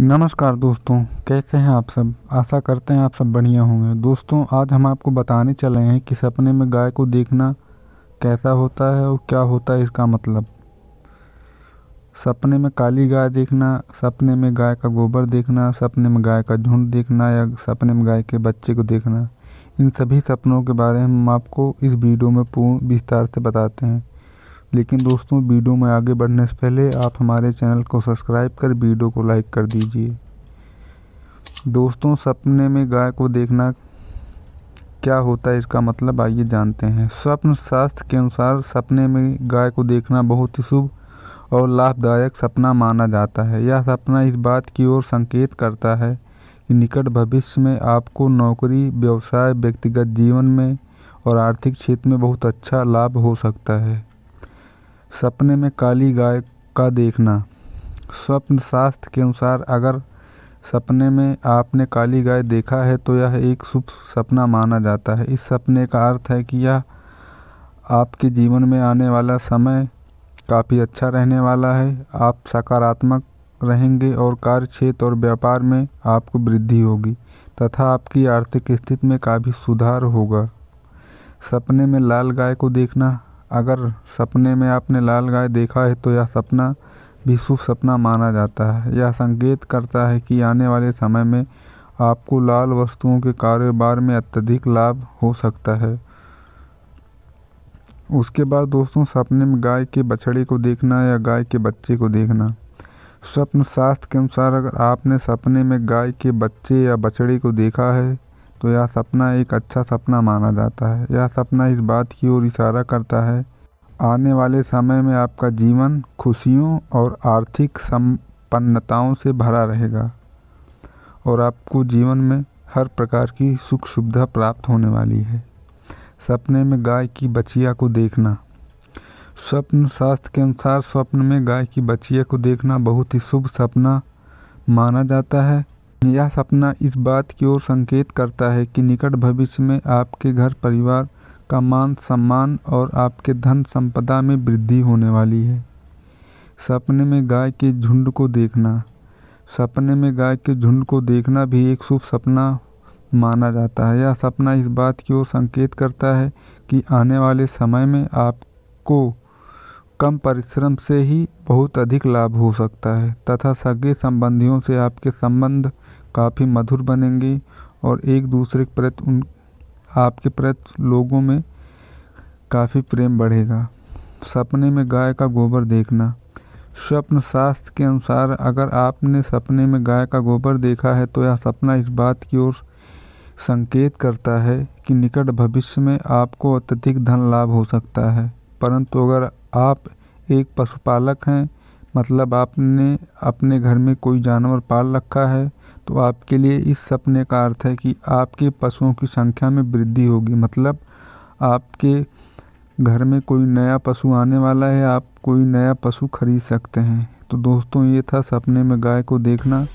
नमस्कार दोस्तों कैसे हैं आप सब आशा करते हैं आप सब बढ़िया होंगे दोस्तों आज हम आपको बताने चले हैं कि सपने में गाय को देखना कैसा होता है और क्या होता है इसका मतलब सपने में काली गाय देखना सपने में गाय का गोबर देखना सपने में गाय का झुंड देखना या सपने में गाय के बच्चे को देखना इन सभी सपनों के बारे में हम आपको इस वीडियो में पूर्ण विस्तार से बताते हैं लेकिन दोस्तों वीडियो में आगे बढ़ने से पहले आप हमारे चैनल को सब्सक्राइब कर वीडियो को लाइक कर दीजिए दोस्तों सपने में गाय को देखना क्या होता है इसका मतलब आइए जानते हैं स्वप्न शास्त्र के अनुसार सपने में गाय को देखना बहुत ही शुभ और लाभदायक सपना माना जाता है यह सपना इस बात की ओर संकेत करता है कि निकट भविष्य में आपको नौकरी व्यवसाय व्यक्तिगत जीवन में और आर्थिक क्षेत्र में बहुत अच्छा लाभ हो सकता है सपने में काली गाय का देखना स्वप्न शास्त्र के अनुसार अगर सपने में आपने काली गाय देखा है तो यह एक शुभ सपना माना जाता है इस सपने का अर्थ है कि यह आपके जीवन में आने वाला समय काफ़ी अच्छा रहने वाला है आप सकारात्मक रहेंगे और कार्य क्षेत्र और व्यापार में आपको वृद्धि होगी तथा आपकी आर्थिक स्थिति में काफ़ी सुधार होगा सपने में लाल गाय को देखना अगर सपने में आपने लाल गाय देखा है तो यह सपना भी शुभ सपना माना जाता है यह संकेत करता है कि आने वाले समय में आपको लाल वस्तुओं के कारोबार में अत्यधिक लाभ हो सकता है उसके बाद दोस्तों सपने में गाय के बछड़े को देखना या गाय के बच्चे को देखना स्वप्न शास्त्र के अनुसार अगर आपने सपने में गाय के बच्चे या बछड़े को देखा है तो यह सपना एक अच्छा सपना माना जाता है यह सपना इस बात की ओर इशारा करता है आने वाले समय में आपका जीवन खुशियों और आर्थिक संपन्नताओं से भरा रहेगा और आपको जीवन में हर प्रकार की सुख सुविधा प्राप्त होने वाली है सपने में गाय की बचिया को देखना स्वप्न शास्त्र के अनुसार स्वप्न में गाय की बचिया को देखना बहुत ही शुभ सपना माना जाता है यह सपना इस बात की ओर संकेत करता है कि निकट भविष्य में आपके घर परिवार का मान सम्मान और आपके धन संपदा में वृद्धि होने वाली है सपने में गाय के झुंड को देखना सपने में गाय के झुंड को देखना भी एक शुभ सपना माना जाता है यह सपना इस बात की ओर संकेत करता है कि आने वाले समय में आपको कम परिश्रम से ही बहुत अधिक लाभ हो सकता है तथा सगे संबंधियों से आपके संबंध काफ़ी मधुर बनेंगे और एक दूसरे के प्रति उन आपके प्रति लोगों में काफ़ी प्रेम बढ़ेगा सपने में गाय का गोबर देखना स्वप्न शास्त्र के अनुसार अगर आपने सपने में गाय का गोबर देखा है तो यह सपना इस बात की ओर संकेत करता है कि निकट भविष्य में आपको अत्यधिक धन लाभ हो सकता है परंतु अगर आप एक पशुपालक हैं मतलब आपने अपने घर में कोई जानवर पाल रखा है तो आपके लिए इस सपने का अर्थ है कि आपके पशुओं की संख्या में वृद्धि होगी मतलब आपके घर में कोई नया पशु आने वाला है आप कोई नया पशु खरीद सकते हैं तो दोस्तों ये था सपने में गाय को देखना